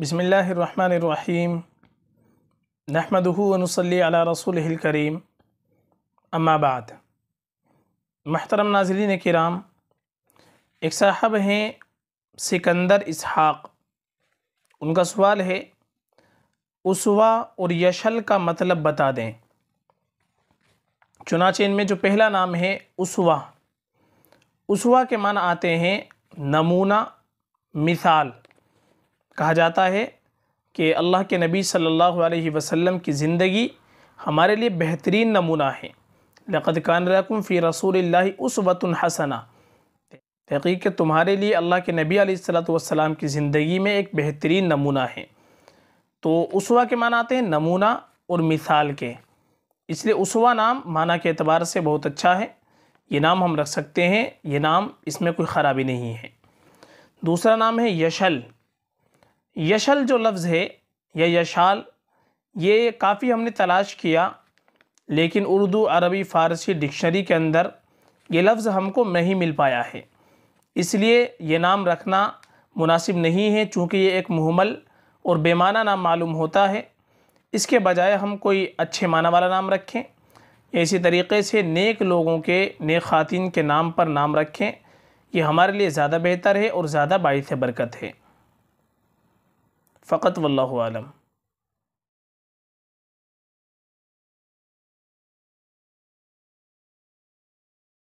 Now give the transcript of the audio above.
بسم اللہ الرحمن الرحیم نحمده نحمدہن علی رسوله الكریم اما بعد محترم ناظرین کرام ایک صاحب ہیں سکندر اسحاق ان کا سوال ہے اسوا اور یشل کا مطلب بتا دیں چنانچہ ان میں جو پہلا نام ہے اسوا اسوا کے معنی آتے ہیں نمونہ مثال کہا جاتا ہے کہ اللہ کے نبی صلی اللہ علیہ وسلم کی زندگی ہمارے لیے بہترین نمونہ ہے لَقَدْ کان رقم فی رسول اللَّهِ اُسْوَةٌ حَسَنًا تحقیق کہ تمہارے لیے اللہ کے نبی علیہ السلام کی زندگی میں ایک بہترین نمونہ ہے تو اسوا کے معنی آتے ہیں نمونہ اور مثال کے اس لیے اسواء نام معنی کے اعتبار سے بہت اچھا ہے یہ نام ہم رکھ سکتے ہیں یہ نام اس میں کوئی خرابی نہیں ہے دوسرا نام ہے یشل یشل جو لفظ ہے یا یشال یہ کافی ہم نے تلاش کیا لیکن اردو عربی فارسی ڈکشنری کے اندر یہ لفظ ہم کو نہیں مل پایا ہے اس لیے یہ نام رکھنا مناسب نہیں ہے چونکہ یہ ایک محمل اور بیمانہ نام معلوم ہوتا ہے اس کے بجائے ہم کوئی اچھے معنی والا نام رکھیں یا اسی طریقے سے نیک لوگوں کے نیک خواتین کے نام پر نام رکھیں یہ ہمارے لیے زیادہ بہتر ہے اور زیادہ باعث برکت ہے فقط والله أعلم